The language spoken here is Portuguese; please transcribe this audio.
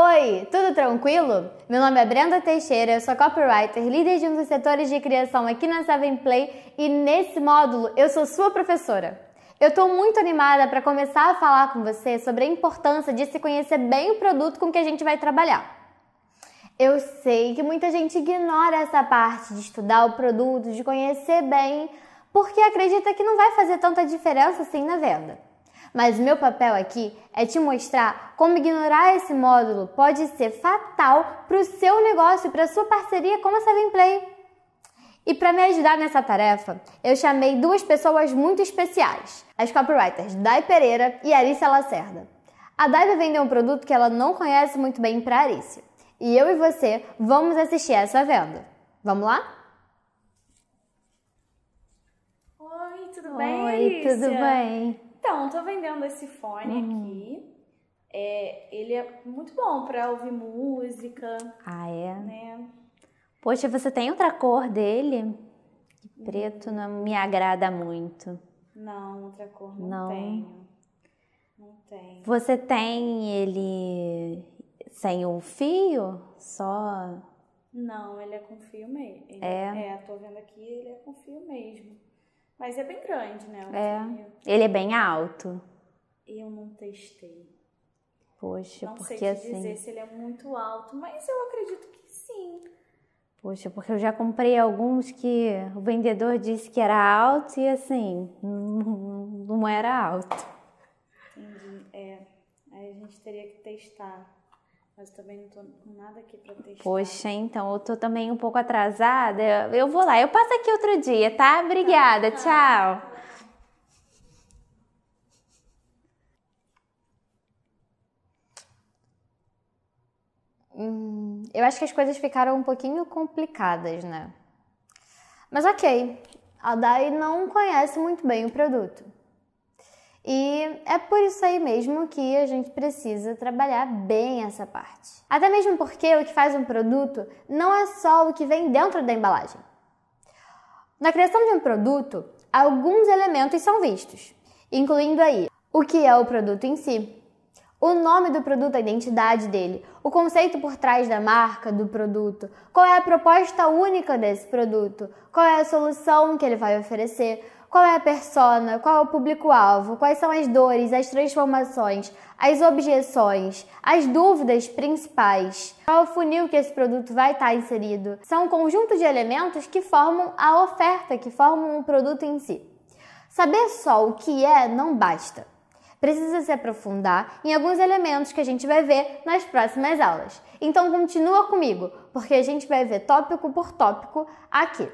Oi, tudo tranquilo? Meu nome é Brenda Teixeira, eu sou copywriter, líder de um dos setores de criação aqui na Seven Play e nesse módulo eu sou sua professora. Eu estou muito animada para começar a falar com você sobre a importância de se conhecer bem o produto com que a gente vai trabalhar. Eu sei que muita gente ignora essa parte de estudar o produto, de conhecer bem, porque acredita que não vai fazer tanta diferença assim na venda mas meu papel aqui é te mostrar como ignorar esse módulo pode ser fatal para o seu negócio, para a sua parceria com a Seven Play. E para me ajudar nessa tarefa, eu chamei duas pessoas muito especiais, as copywriters Dai Pereira e Arícia Lacerda. A Dai vai vender um produto que ela não conhece muito bem para Arícia. E eu e você vamos assistir essa venda. Vamos lá? Oi, tudo bem? Oi, Arícia? tudo bem? Então, tô vendendo esse fone uhum. aqui. É, ele é muito bom para ouvir música. Ah, é? Né? Poxa, você tem outra cor dele? Preto não me agrada muito. Não, outra cor não, não. tenho. Não tem. Você tem ele sem o fio? Só. Não, ele é com fio mesmo. é? É, tô vendo aqui, ele é com fio mesmo. Mas é bem grande, né? É. Ele é bem alto. Eu não testei. Poxa, não porque sei te assim. Não dizer se ele é muito alto, mas eu acredito que sim. Poxa, porque eu já comprei alguns que o vendedor disse que era alto e assim, não era alto. Entendi. É. Aí a gente teria que testar. Mas também não tô com nada aqui pra testar. Poxa, então, eu tô também um pouco atrasada. Eu vou lá, eu passo aqui outro dia, tá? Obrigada, tá. tchau. Hum, eu acho que as coisas ficaram um pouquinho complicadas, né? Mas ok, a Dai não conhece muito bem o produto. E é por isso aí mesmo que a gente precisa trabalhar bem essa parte. Até mesmo porque o que faz um produto não é só o que vem dentro da embalagem. Na criação de um produto, alguns elementos são vistos, incluindo aí o que é o produto em si, o nome do produto, a identidade dele, o conceito por trás da marca do produto, qual é a proposta única desse produto, qual é a solução que ele vai oferecer, qual é a persona? Qual é o público-alvo? Quais são as dores, as transformações, as objeções, as dúvidas principais? Qual é o funil que esse produto vai estar inserido? São um conjunto de elementos que formam a oferta, que formam o produto em si. Saber só o que é não basta precisa se aprofundar em alguns elementos que a gente vai ver nas próximas aulas. Então continua comigo, porque a gente vai ver tópico por tópico aqui.